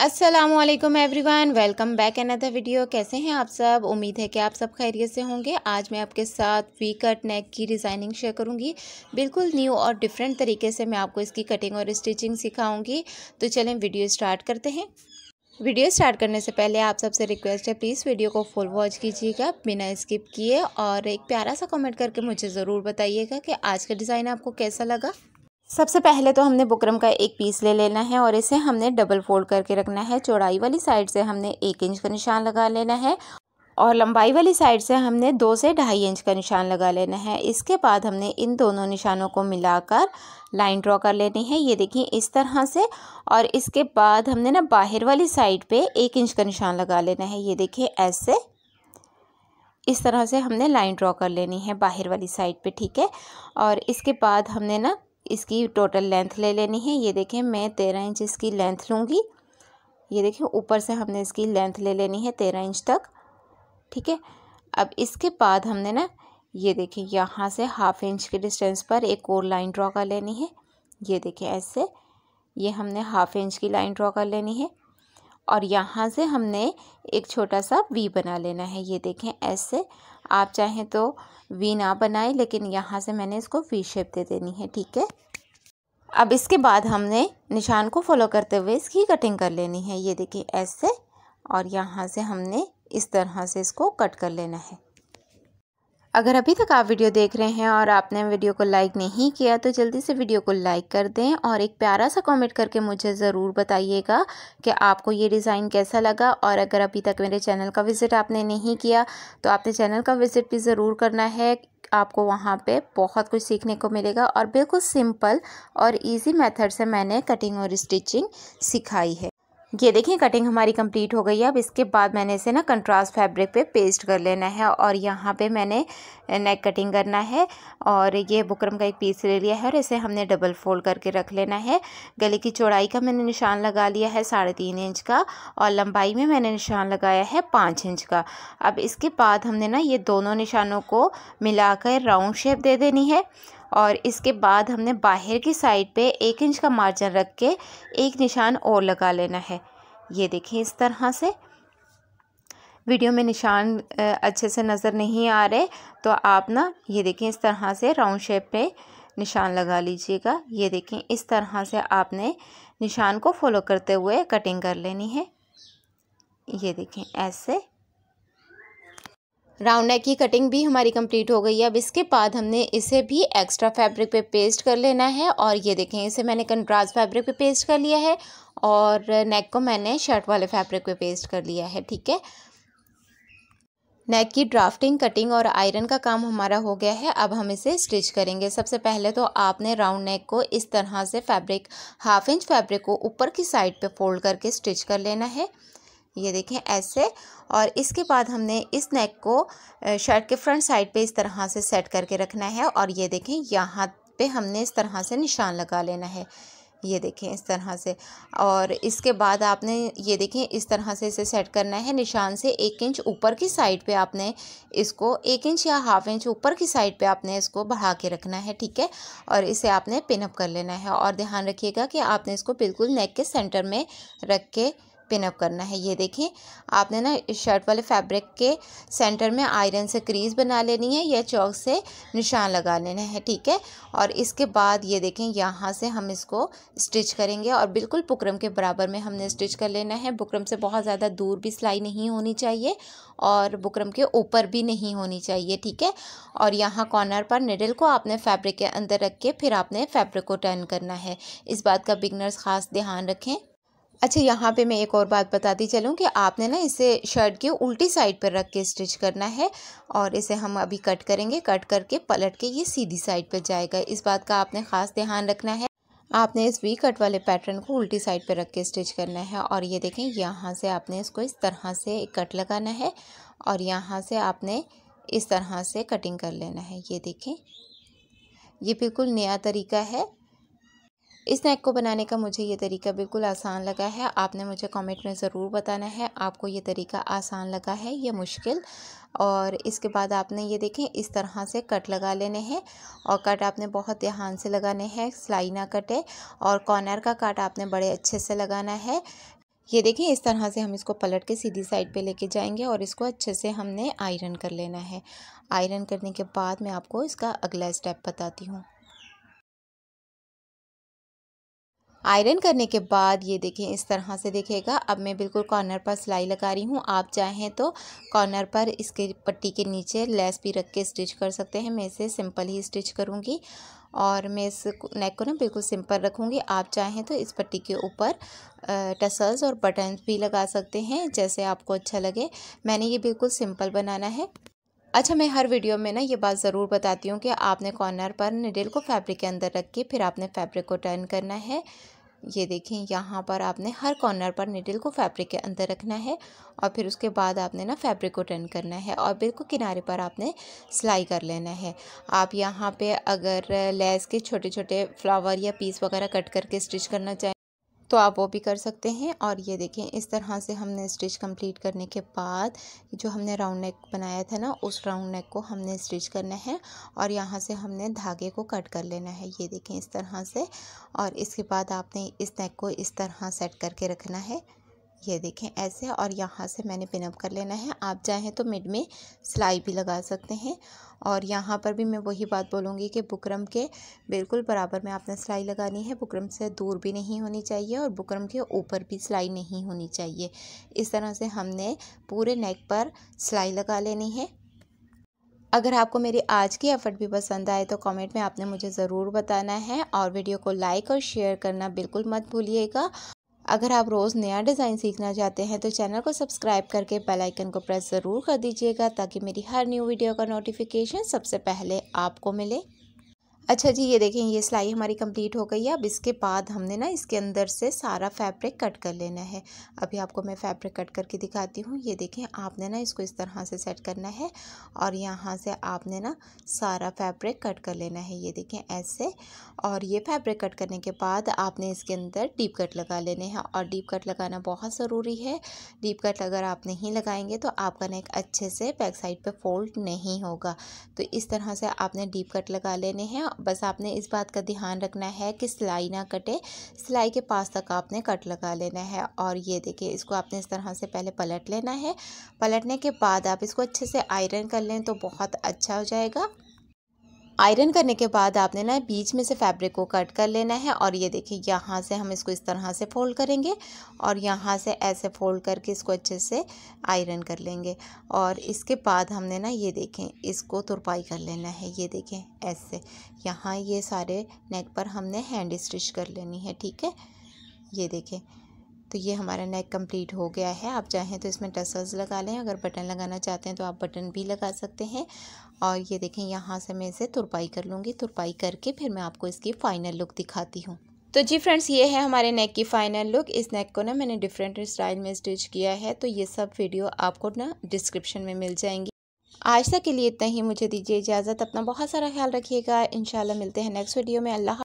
Aslam everyone welcome back another video कैसे हैं आप सब उम्मीद है कि आप सब खैरियत से होंगे आज मैं आपके साथ वी कट नेक की डिज़ाइनिंग शेयर करूंगी बिल्कुल न्यू और डिफरेंट तरीके से मैं आपको इसकी कटिंग और स्टिचिंग सिखाऊंगी तो चलें वीडियो स्टार्ट करते हैं वीडियो स्टार्ट करने से पहले आप सबसे रिक्वेस्ट है प्लीज़ वीडियो को फुल वॉच कीजिएगा बिना स्किप किए और एक प्यारा सा कमेंट करके मुझे ज़रूर बताइएगा कि आज का डिज़ाइन आपको कैसा लगा सबसे पहले तो हमने बुकरम का एक पीस ले लेना है और इसे हमने डबल फोल्ड करके रखना है चौड़ाई वाली साइड से हमने एक इंच का निशान लगा लेना है और लंबाई वाली साइड से हमने दो से ढाई इंच का निशान लगा लेना है इसके बाद हमने इन दोनों निशानों को मिलाकर लाइन ड्रॉ कर लेनी है ये देखिए इस तरह से और इसके बाद हमने ना बाहर वाली साइड पे एक इंच का निशान लगा लेना है ये देखिए ऐसे इस तरह से हमने लाइन ड्रॉ कर लेनी है बाहर वाली साइड पे ठीक है और इसके बाद हमने ना इसकी टोटल लेंथ ले लेनी है ये देखें मैं तेरह इंच इसकी लेंथ लूँगी ये देखें ऊपर से हमने इसकी लेंथ ले लेनी है तेरह इंच तक ठीक है अब इसके बाद हमने ना ये देखें यहाँ से हाफ इंच के डिस्टेंस पर एक और लाइन ड्रॉ कर लेनी है ये देखें ऐसे ये हमने हाफ इंच की लाइन ड्रॉ कर लेनी है और यहाँ से हमने एक छोटा सा वी बना लेना है ये देखें ऐसे आप चाहें तो वी ना बनाएं लेकिन यहाँ से मैंने इसको वी शेप दे देनी है ठीक है अब इसके बाद हमने निशान को फॉलो करते हुए इसकी कटिंग कर लेनी है ये देखिए ऐसे और यहाँ से हमने इस तरह से इसको कट कर लेना है अगर अभी तक आप वीडियो देख रहे हैं और आपने वीडियो को लाइक नहीं किया तो जल्दी से वीडियो को लाइक कर दें और एक प्यारा सा कमेंट करके मुझे ज़रूर बताइएगा कि आपको ये डिज़ाइन कैसा लगा और अगर अभी तक मेरे चैनल का विज़िट आपने नहीं किया तो आपने चैनल का विज़िट भी ज़रूर करना है आपको वहाँ पे बहुत कुछ सीखने को मिलेगा और बिल्कुल सिंपल और इजी मेथड से मैंने कटिंग और स्टिचिंग सिखाई है ये देखिए कटिंग हमारी कंप्लीट हो गई है अब इसके बाद मैंने इसे ना कंट्रास्ट फैब्रिक पे पेस्ट कर लेना है और यहाँ पे मैंने नेक कटिंग करना है और ये बुकरम का एक पीस ले लिया है और इसे हमने डबल फोल्ड करके रख लेना है गले की चौड़ाई का मैंने निशान लगा लिया है साढ़े तीन इंच का और लंबाई में मैंने निशान लगाया है पाँच इंच का अब इसके बाद हमने ना ये दोनों निशानों को मिलाकर राउंड शेप दे देनी है और इसके बाद हमने बाहर की साइड पे एक इंच का मार्जिन रख के एक निशान और लगा लेना है ये देखें इस तरह से वीडियो में निशान अच्छे से नज़र नहीं आ रहे तो आप ना ये देखें इस तरह से राउंड शेप पे निशान लगा लीजिएगा ये देखें इस तरह से आपने निशान को फॉलो करते हुए कटिंग कर लेनी है ये देखें ऐसे राउंड नेक की कटिंग भी हमारी कंप्लीट हो गई है अब इसके बाद हमने इसे भी एक्स्ट्रा फैब्रिक पे पेस्ट कर लेना है और ये देखें इसे मैंने कंट्रास्ट फैब्रिक पे पेस्ट कर लिया है और नेक को मैंने शर्ट वाले फैब्रिक पे पेस्ट कर लिया है ठीक है नेक की ड्राफ्टिंग कटिंग और आयरन का काम हमारा हो गया है अब हम इसे स्टिच करेंगे सबसे पहले तो आपने राउंड नेक को इस तरह से फैब्रिक हाफ इंच फैब्रिक को ऊपर की साइड पे फोल्ड करके स्टिच कर लेना है ये देखें ऐसे और इसके बाद हमने इस नेक को शर्ट के फ्रंट साइड पे इस तरह से सेट करके रखना है और ये देखें यहाँ पे हमने इस तरह से निशान लगा लेना है ये देखें इस तरह से और इसके बाद आपने ये देखें इस तरह से इसे सेट करना है निशान से एक इंच ऊपर की साइड पे आपने इसको एक इंच या हाफ इंच ऊपर की साइड पे आपने इसको बढ़ा के रखना है ठीक है और इसे आपने पिनअप कर लेना है और ध्यान रखिएगा कि आपने इसको बिल्कुल नेक के सेंटर में रख के पिनअप करना है ये देखें आपने ना शर्ट वाले फैब्रिक के सेंटर में आयरन से क्रीज बना लेनी है या चौक से निशान लगा लेना है ठीक है और इसके बाद ये देखें यहाँ से हम इसको स्टिच करेंगे और बिल्कुल बुकरम के बराबर में हमने स्टिच कर लेना है बुकरम से बहुत ज़्यादा दूर भी सिलाई नहीं होनी चाहिए और बुकरम के ऊपर भी नहीं होनी चाहिए ठीक है और यहाँ कॉर्नर पर निडल को आपने फैब्रिक के अंदर रख के फिर आपने फैब्रिक को टर्न करना है इस बात का बिगनर्स ख़ास ध्यान रखें अच्छा यहाँ पे मैं एक और बात बताती चलूँ कि आपने ना इसे शर्ट के उल्टी साइड पर रख के स्टिच करना है और इसे हम अभी कट करेंगे कट करके पलट के ये सीधी साइड पर जाएगा इस बात का आपने ख़ास ध्यान रखना है आपने इस वी कट वाले पैटर्न को उल्टी साइड पर रख के स्टिच करना है और ये देखें यहाँ से आपने इसको इस तरह से कट लगाना है और यहाँ से आपने इस तरह से कटिंग कर लेना है ये देखें ये बिल्कुल नया तरीका है इस नेक को बनाने का मुझे ये तरीका बिल्कुल आसान लगा है आपने मुझे कमेंट में ज़रूर बताना है आपको ये तरीका आसान लगा है या मुश्किल और इसके बाद आपने ये देखें इस तरह से कट लगा लेने हैं और कट आपने बहुत ध्यान से लगाने हैं सिलाई ना कटे और कॉर्नर का कट आपने बड़े अच्छे से लगाना है ये देखें इस तरह से हम इसको पलट के सीधी साइड पे लेके जाएंगे और इसको अच्छे से हमने आयरन कर लेना है आयरन करने के बाद मैं आपको इसका अगला स्टेप बताती हूँ आयरन करने के बाद ये देखें इस तरह से देखेगा अब मैं बिल्कुल कॉर्नर पर सिलाई लगा रही हूँ आप चाहें तो कॉर्नर पर इसके पट्टी के नीचे लेस भी रख के स्टिच कर सकते हैं मैं इसे सिंपल ही स्टिच करूँगी और मैं इस नेक को ना बिल्कुल सिंपल रखूँगी आप चाहें तो इस पट्टी के ऊपर टसल्स और बटन्स भी लगा सकते हैं जैसे आपको अच्छा लगे मैंने ये बिल्कुल सिंपल बनाना है अच्छा मैं हर वीडियो में ना ये बात ज़रूर बताती हूँ कि आपने कॉर्नर पर निडल को फैब्रिक के अंदर रख के फिर आपने फैब्रिक को टर्न करना है ये देखें यहाँ पर आपने हर कॉर्नर पर निडल को फैब्रिक के अंदर रखना है और फिर उसके बाद आपने ना फैब्रिक को टर्न करना है और बिल्कुल किनारे पर आपने सिलाई कर लेना है आप यहाँ पे अगर लेस के छोटे छोटे फ्लावर या पीस वगैरह कट करके स्टिच करना चाहें तो आप वो भी कर सकते हैं और ये देखें इस तरह से हमने स्टिच कंप्लीट करने के बाद जो हमने राउंड नेक बनाया था ना उस राउंड नेक को हमने स्टिच करना है और यहाँ से हमने धागे को कट कर लेना है ये देखें इस तरह से और इसके बाद आपने इस नेक को इस तरह सेट करके रखना है ये देखें ऐसे और यहाँ से मैंने पिनअप कर लेना है आप चाहें तो मिड में सिलाई भी लगा सकते हैं और यहाँ पर भी मैं वही बात बोलूँगी कि बुकरम के बिल्कुल बराबर में आपने सिलाई लगानी है बुकरम से दूर भी नहीं होनी चाहिए और बुकरम के ऊपर भी सिलाई नहीं होनी चाहिए इस तरह से हमने पूरे नेक पर सिलाई लगा लेनी है अगर आपको मेरी आज की एफर्ट भी पसंद आए तो कमेंट में आपने मुझे ज़रूर बताना है और वीडियो को लाइक और शेयर करना बिल्कुल मत भूलिएगा अगर आप रोज़ नया डिज़ाइन सीखना चाहते हैं तो चैनल को सब्सक्राइब करके बेल आइकन को प्रेस ज़रूर कर दीजिएगा ताकि मेरी हर न्यू वीडियो का नोटिफिकेशन सबसे पहले आपको मिले अच्छा जी ये देखें ये सिलाई हमारी कंप्लीट हो गई है अब इसके बाद हमने ना इसके अंदर से सारा फैब्रिक कट कर लेना है अभी आपको मैं फैब्रिक कट करके दिखाती हूँ ये देखें आपने ना इसको इस तरह से सेट करना है और यहाँ से आपने ना सारा फैब्रिक कट कर लेना है ये देखें ऐसे और ये फैब्रिक कट करने के बाद आपने इसके अंदर डीप कट लगा लेने हैं और डीप कट लगाना बहुत ज़रूरी है डीप कट अगर आप नहीं लगाएंगे तो आपका नेक अच्छे से बैक साइड पर फोल्ड नहीं होगा तो इस तरह से आपने डीप कट लगा लेने हैं बस आपने इस बात का ध्यान रखना है कि सिलाई ना कटे सिलाई के पास तक आपने कट लगा लेना है और ये देखिए इसको आपने इस तरह से पहले पलट लेना है पलटने के बाद आप इसको अच्छे से आयरन कर लें तो बहुत अच्छा हो जाएगा आयरन करने के बाद आपने ना बीच में से फैब्रिक को कट कर लेना है और ये देखिए यहाँ से हम इसको इस तरह से फोल्ड करेंगे और यहाँ से ऐसे फोल्ड करके इसको अच्छे से आयरन कर लेंगे और इसके बाद हमने ना ये देखें इसको तुरपाई कर लेना है ये देखें ऐसे यहाँ ये सारे नेक पर हमने हैंड स्टिच कर लेनी है ठीक है ये देखें तो ये हमारा नेक कंप्लीट हो गया है आप चाहें तो इसमें टसल्स लगा लें अगर बटन लगाना चाहते हैं तो आप बटन भी लगा सकते हैं और ये देखें यहाँ से मैं इसे तुरपाई कर लूँगी तुरपाई करके फिर मैं आपको इसकी फ़ाइनल लुक दिखाती हूँ तो जी फ्रेंड्स ये है हमारे नेक की फाइनल लुक इस नेक को ना मैंने डिफरेंट स्टाइल में स्टिच किया है तो ये सब वीडियो आपको ना डिस्क्रिप्शन में मिल जाएंगी आज तक के लिए इतना ही मुझे दीजिए इजाज़त अपना बहुत सारा ख्याल रखिएगा इंशाल्लाह मिलते हैं नेक्स्ट वीडियो में अल्लाह